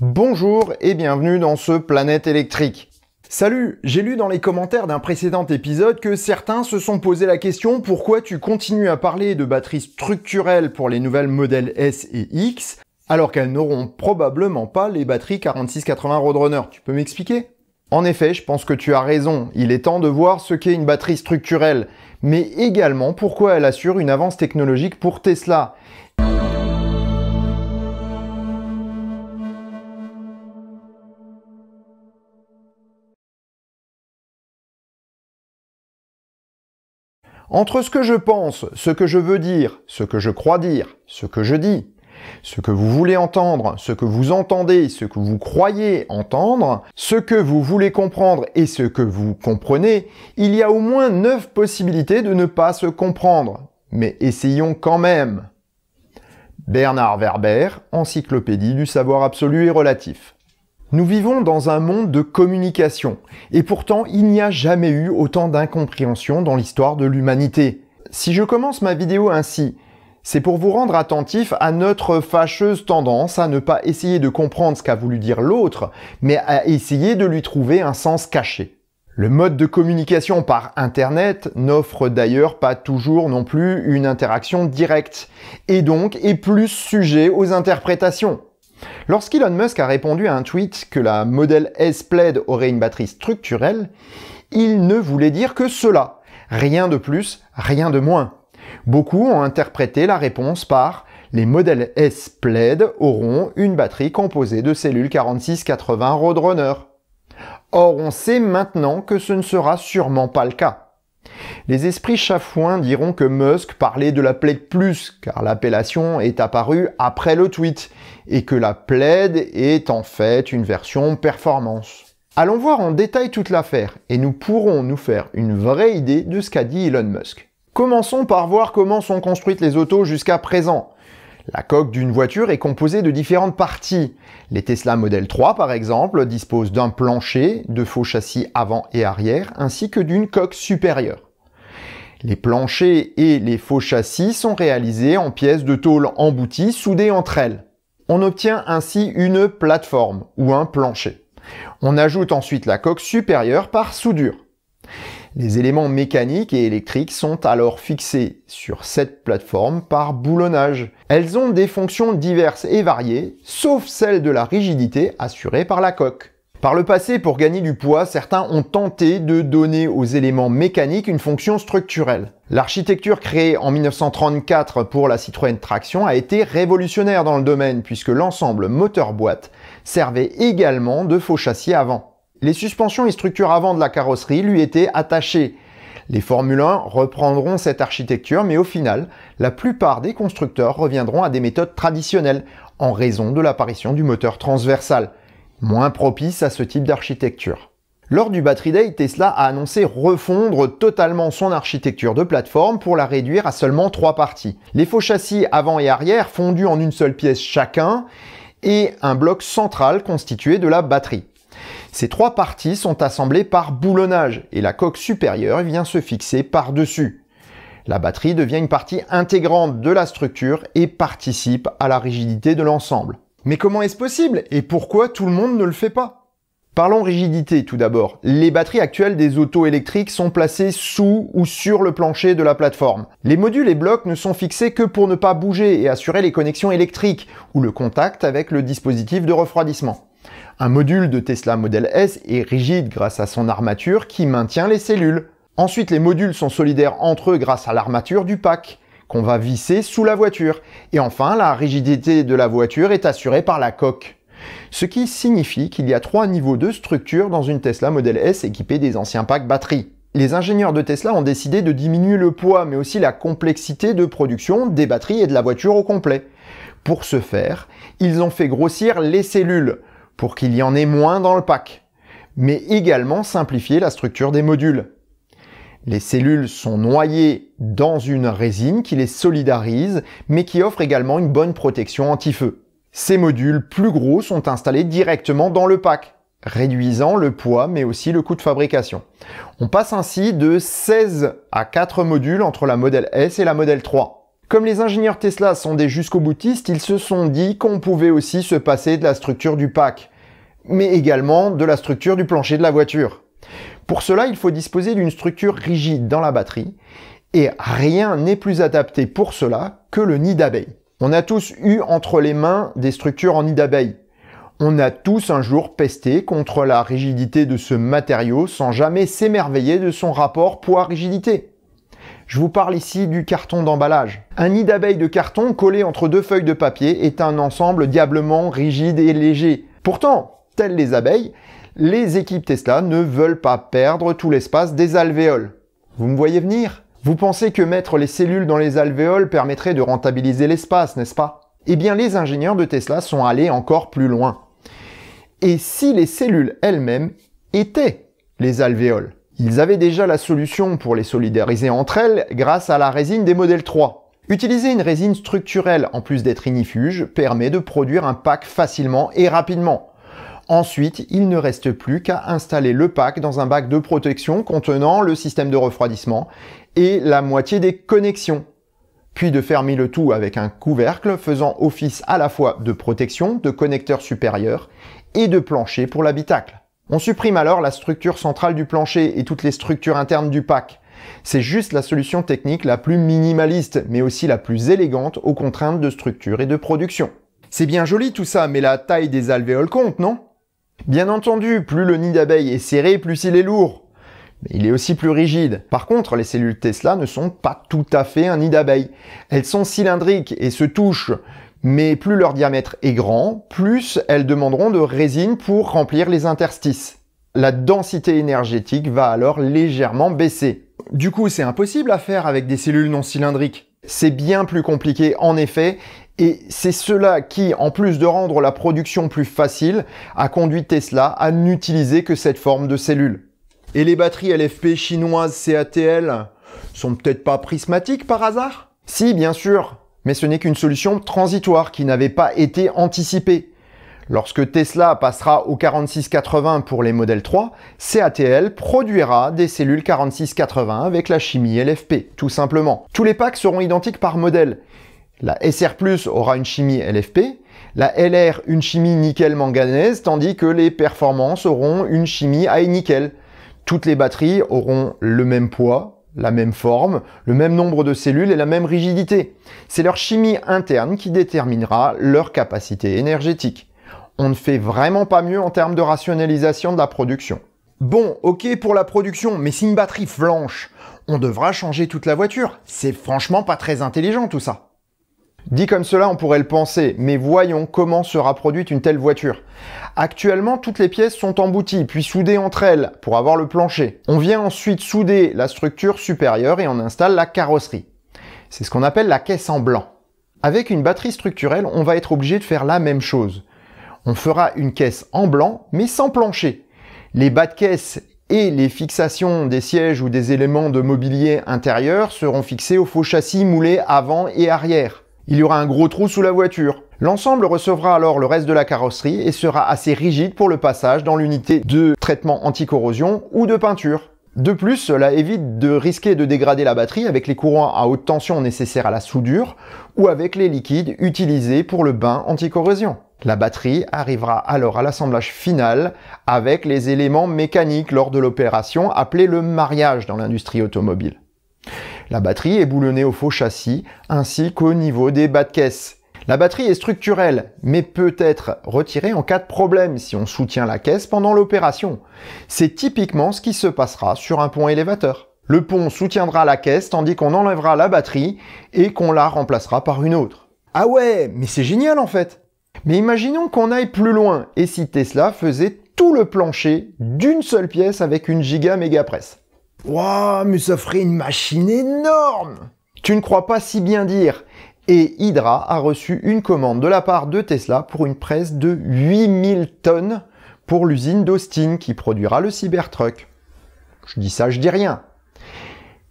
Bonjour et bienvenue dans ce Planète électrique. Salut, j'ai lu dans les commentaires d'un précédent épisode que certains se sont posé la question pourquoi tu continues à parler de batteries structurelles pour les nouvelles modèles S et X alors qu'elles n'auront probablement pas les batteries 4680 Roadrunner. Tu peux m'expliquer En effet, je pense que tu as raison, il est temps de voir ce qu'est une batterie structurelle, mais également pourquoi elle assure une avance technologique pour Tesla. Entre ce que je pense, ce que je veux dire, ce que je crois dire, ce que je dis, ce que vous voulez entendre, ce que vous entendez, ce que vous croyez entendre, ce que vous voulez comprendre et ce que vous comprenez, il y a au moins neuf possibilités de ne pas se comprendre. Mais essayons quand même. Bernard Werber, Encyclopédie du savoir absolu et relatif. Nous vivons dans un monde de communication, et pourtant il n'y a jamais eu autant d'incompréhension dans l'histoire de l'humanité. Si je commence ma vidéo ainsi, c'est pour vous rendre attentif à notre fâcheuse tendance à ne pas essayer de comprendre ce qu'a voulu dire l'autre, mais à essayer de lui trouver un sens caché. Le mode de communication par Internet n'offre d'ailleurs pas toujours non plus une interaction directe, et donc est plus sujet aux interprétations. Lorsqu'Elon Musk a répondu à un tweet que la modèle S Plaid aurait une batterie structurelle, il ne voulait dire que cela. Rien de plus, rien de moins. Beaucoup ont interprété la réponse par les modèles S Plaid auront une batterie composée de cellules 4680 Roadrunner. Or, on sait maintenant que ce ne sera sûrement pas le cas. Les esprits chafouins diront que Musk parlait de la plaide plus, car l'appellation est apparue après le tweet, et que la plaide est en fait une version performance. Allons voir en détail toute l'affaire, et nous pourrons nous faire une vraie idée de ce qu'a dit Elon Musk. Commençons par voir comment sont construites les autos jusqu'à présent. La coque d'une voiture est composée de différentes parties. Les Tesla Model 3 par exemple disposent d'un plancher, de faux châssis avant et arrière, ainsi que d'une coque supérieure. Les planchers et les faux châssis sont réalisés en pièces de tôle embouties soudées entre elles. On obtient ainsi une plateforme ou un plancher. On ajoute ensuite la coque supérieure par soudure. Les éléments mécaniques et électriques sont alors fixés sur cette plateforme par boulonnage. Elles ont des fonctions diverses et variées, sauf celle de la rigidité assurée par la coque. Par le passé, pour gagner du poids, certains ont tenté de donner aux éléments mécaniques une fonction structurelle. L'architecture créée en 1934 pour la Citroën Traction a été révolutionnaire dans le domaine puisque l'ensemble moteur-boîte servait également de faux châssis avant. Les suspensions et structures avant de la carrosserie lui étaient attachées. Les Formule 1 reprendront cette architecture, mais au final, la plupart des constructeurs reviendront à des méthodes traditionnelles en raison de l'apparition du moteur transversal, moins propice à ce type d'architecture. Lors du Battery Day, Tesla a annoncé refondre totalement son architecture de plateforme pour la réduire à seulement trois parties. Les faux châssis avant et arrière fondus en une seule pièce chacun et un bloc central constitué de la batterie. Ces trois parties sont assemblées par boulonnage et la coque supérieure vient se fixer par-dessus. La batterie devient une partie intégrante de la structure et participe à la rigidité de l'ensemble. Mais comment est-ce possible et pourquoi tout le monde ne le fait pas Parlons rigidité tout d'abord. Les batteries actuelles des autos électriques sont placées sous ou sur le plancher de la plateforme. Les modules et blocs ne sont fixés que pour ne pas bouger et assurer les connexions électriques ou le contact avec le dispositif de refroidissement. Un module de Tesla Model S est rigide grâce à son armature qui maintient les cellules. Ensuite, les modules sont solidaires entre eux grâce à l'armature du pack qu'on va visser sous la voiture. Et enfin, la rigidité de la voiture est assurée par la coque. Ce qui signifie qu'il y a trois niveaux de structure dans une Tesla Model S équipée des anciens packs batteries. Les ingénieurs de Tesla ont décidé de diminuer le poids mais aussi la complexité de production des batteries et de la voiture au complet. Pour ce faire, ils ont fait grossir les cellules, pour qu'il y en ait moins dans le pack, mais également simplifier la structure des modules. Les cellules sont noyées dans une résine qui les solidarise, mais qui offre également une bonne protection anti-feu. Ces modules plus gros sont installés directement dans le pack, réduisant le poids mais aussi le coût de fabrication. On passe ainsi de 16 à 4 modules entre la modèle S et la modèle 3. Comme les ingénieurs Tesla sont des jusqu'au boutistes, ils se sont dit qu'on pouvait aussi se passer de la structure du pack, mais également de la structure du plancher de la voiture. Pour cela, il faut disposer d'une structure rigide dans la batterie, et rien n'est plus adapté pour cela que le nid d'abeille. On a tous eu entre les mains des structures en nid d'abeille. On a tous un jour pesté contre la rigidité de ce matériau sans jamais s'émerveiller de son rapport poids-rigidité. Je vous parle ici du carton d'emballage. Un nid d'abeilles de carton collé entre deux feuilles de papier est un ensemble diablement rigide et léger. Pourtant, telles les abeilles, les équipes Tesla ne veulent pas perdre tout l'espace des alvéoles. Vous me voyez venir Vous pensez que mettre les cellules dans les alvéoles permettrait de rentabiliser l'espace, n'est-ce pas Eh bien, les ingénieurs de Tesla sont allés encore plus loin. Et si les cellules elles-mêmes étaient les alvéoles ils avaient déjà la solution pour les solidariser entre elles grâce à la résine des modèles 3. Utiliser une résine structurelle en plus d'être inifuge permet de produire un pack facilement et rapidement. Ensuite, il ne reste plus qu'à installer le pack dans un bac de protection contenant le système de refroidissement et la moitié des connexions puis de fermer le tout avec un couvercle faisant office à la fois de protection, de connecteur supérieur et de plancher pour l'habitacle. On supprime alors la structure centrale du plancher et toutes les structures internes du pack. C'est juste la solution technique la plus minimaliste, mais aussi la plus élégante aux contraintes de structure et de production. C'est bien joli tout ça, mais la taille des alvéoles compte, non Bien entendu, plus le nid d'abeille est serré, plus il est lourd. Mais il est aussi plus rigide. Par contre, les cellules Tesla ne sont pas tout à fait un nid d'abeille. Elles sont cylindriques et se touchent mais plus leur diamètre est grand, plus elles demanderont de résine pour remplir les interstices. La densité énergétique va alors légèrement baisser. Du coup, c'est impossible à faire avec des cellules non cylindriques. C'est bien plus compliqué en effet, et c'est cela qui, en plus de rendre la production plus facile, a conduit Tesla à n'utiliser que cette forme de cellule. Et les batteries LFP chinoises CATL sont peut-être pas prismatiques par hasard Si, bien sûr, mais ce n'est qu'une solution transitoire qui n'avait pas été anticipée. Lorsque Tesla passera au 4680 pour les modèles 3, CATL produira des cellules 4680 avec la chimie LFP, tout simplement. Tous les packs seront identiques par modèle. La SR+, aura une chimie LFP, la LR une chimie nickel-manganèse, tandis que les performances auront une chimie à nickel Toutes les batteries auront le même poids, la même forme, le même nombre de cellules et la même rigidité. C'est leur chimie interne qui déterminera leur capacité énergétique. On ne fait vraiment pas mieux en termes de rationalisation de la production. Bon, ok pour la production, mais si une batterie flanche, on devra changer toute la voiture. C'est franchement pas très intelligent tout ça. Dit comme cela, on pourrait le penser, mais voyons comment sera produite une telle voiture. Actuellement, toutes les pièces sont embouties, puis soudées entre elles, pour avoir le plancher. On vient ensuite souder la structure supérieure et on installe la carrosserie. C'est ce qu'on appelle la caisse en blanc. Avec une batterie structurelle, on va être obligé de faire la même chose. On fera une caisse en blanc, mais sans plancher. Les bas de caisse et les fixations des sièges ou des éléments de mobilier intérieur seront fixés au faux châssis moulé avant et arrière. Il y aura un gros trou sous la voiture. L'ensemble recevra alors le reste de la carrosserie et sera assez rigide pour le passage dans l'unité de traitement anticorrosion ou de peinture. De plus, cela évite de risquer de dégrader la batterie avec les courants à haute tension nécessaires à la soudure ou avec les liquides utilisés pour le bain anticorrosion. La batterie arrivera alors à l'assemblage final avec les éléments mécaniques lors de l'opération appelée le mariage dans l'industrie automobile. La batterie est boulonnée au faux châssis ainsi qu'au niveau des bas de caisse. La batterie est structurelle, mais peut être retirée en cas de problème si on soutient la caisse pendant l'opération. C'est typiquement ce qui se passera sur un pont élévateur. Le pont soutiendra la caisse tandis qu'on enlèvera la batterie et qu'on la remplacera par une autre. Ah ouais, mais c'est génial en fait Mais imaginons qu'on aille plus loin et si Tesla faisait tout le plancher d'une seule pièce avec une giga méga presse. Waouh, mais ça ferait une machine énorme Tu ne crois pas si bien dire et Hydra a reçu une commande de la part de Tesla pour une presse de 8000 tonnes pour l'usine d'Austin qui produira le Cybertruck. Je dis ça, je dis rien.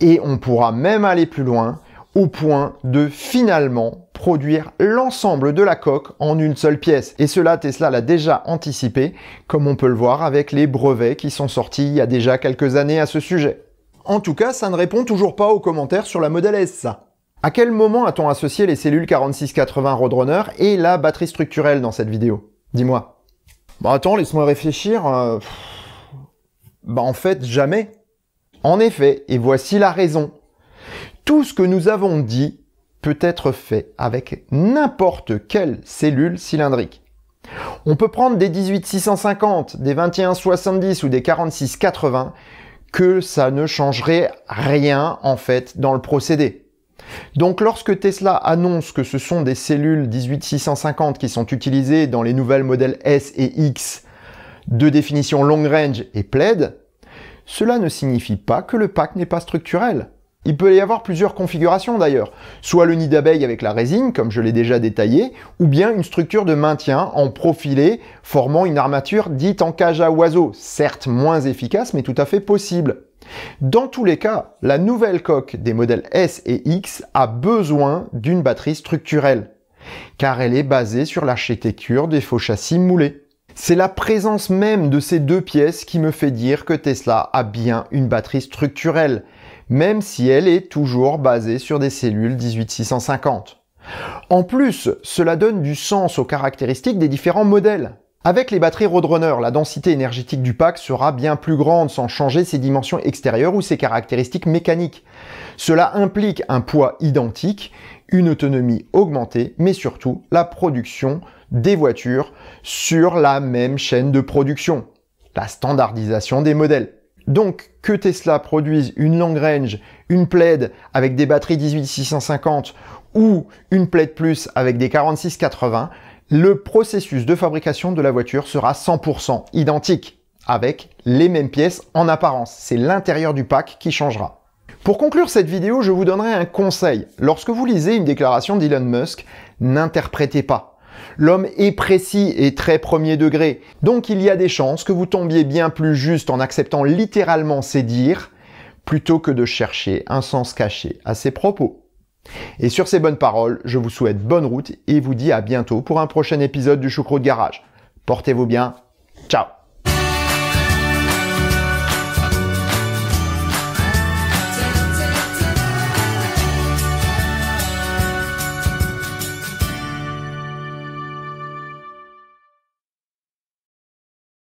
Et on pourra même aller plus loin au point de finalement produire l'ensemble de la coque en une seule pièce. Et cela, Tesla l'a déjà anticipé, comme on peut le voir avec les brevets qui sont sortis il y a déjà quelques années à ce sujet. En tout cas, ça ne répond toujours pas aux commentaires sur la Model S, ça. À quel moment a-t-on associé les cellules 4680 Roadrunner et la batterie structurelle dans cette vidéo Dis-moi. Bah attends, laisse-moi réfléchir. Euh, bah en fait, jamais. En effet, et voici la raison. Tout ce que nous avons dit peut être fait avec n'importe quelle cellule cylindrique. On peut prendre des 18650, des 2170 ou des 4680 que ça ne changerait rien en fait dans le procédé. Donc lorsque Tesla annonce que ce sont des cellules 18650 qui sont utilisées dans les nouvelles modèles S et X de définition long range et plaid, cela ne signifie pas que le pack n'est pas structurel. Il peut y avoir plusieurs configurations d'ailleurs, soit le nid d'abeille avec la résine, comme je l'ai déjà détaillé, ou bien une structure de maintien en profilé, formant une armature dite en cage à oiseaux, certes moins efficace mais tout à fait possible. Dans tous les cas, la nouvelle coque des modèles S et X a besoin d'une batterie structurelle, car elle est basée sur l'architecture des faux châssis moulés. C'est la présence même de ces deux pièces qui me fait dire que Tesla a bien une batterie structurelle, même si elle est toujours basée sur des cellules 18650. En plus, cela donne du sens aux caractéristiques des différents modèles. Avec les batteries Roadrunner, la densité énergétique du pack sera bien plus grande sans changer ses dimensions extérieures ou ses caractéristiques mécaniques. Cela implique un poids identique, une autonomie augmentée, mais surtout la production des voitures sur la même chaîne de production, la standardisation des modèles. Donc que Tesla produise une long range, une plaid avec des batteries 18650 ou une plaid plus avec des 4680, le processus de fabrication de la voiture sera 100% identique avec les mêmes pièces en apparence. C'est l'intérieur du pack qui changera. Pour conclure cette vidéo, je vous donnerai un conseil. Lorsque vous lisez une déclaration d'Elon Musk, n'interprétez pas. L'homme est précis et très premier degré. Donc il y a des chances que vous tombiez bien plus juste en acceptant littéralement ses dires plutôt que de chercher un sens caché à ses propos. Et sur ces bonnes paroles, je vous souhaite bonne route et vous dis à bientôt pour un prochain épisode du de Garage. Portez-vous bien. Ciao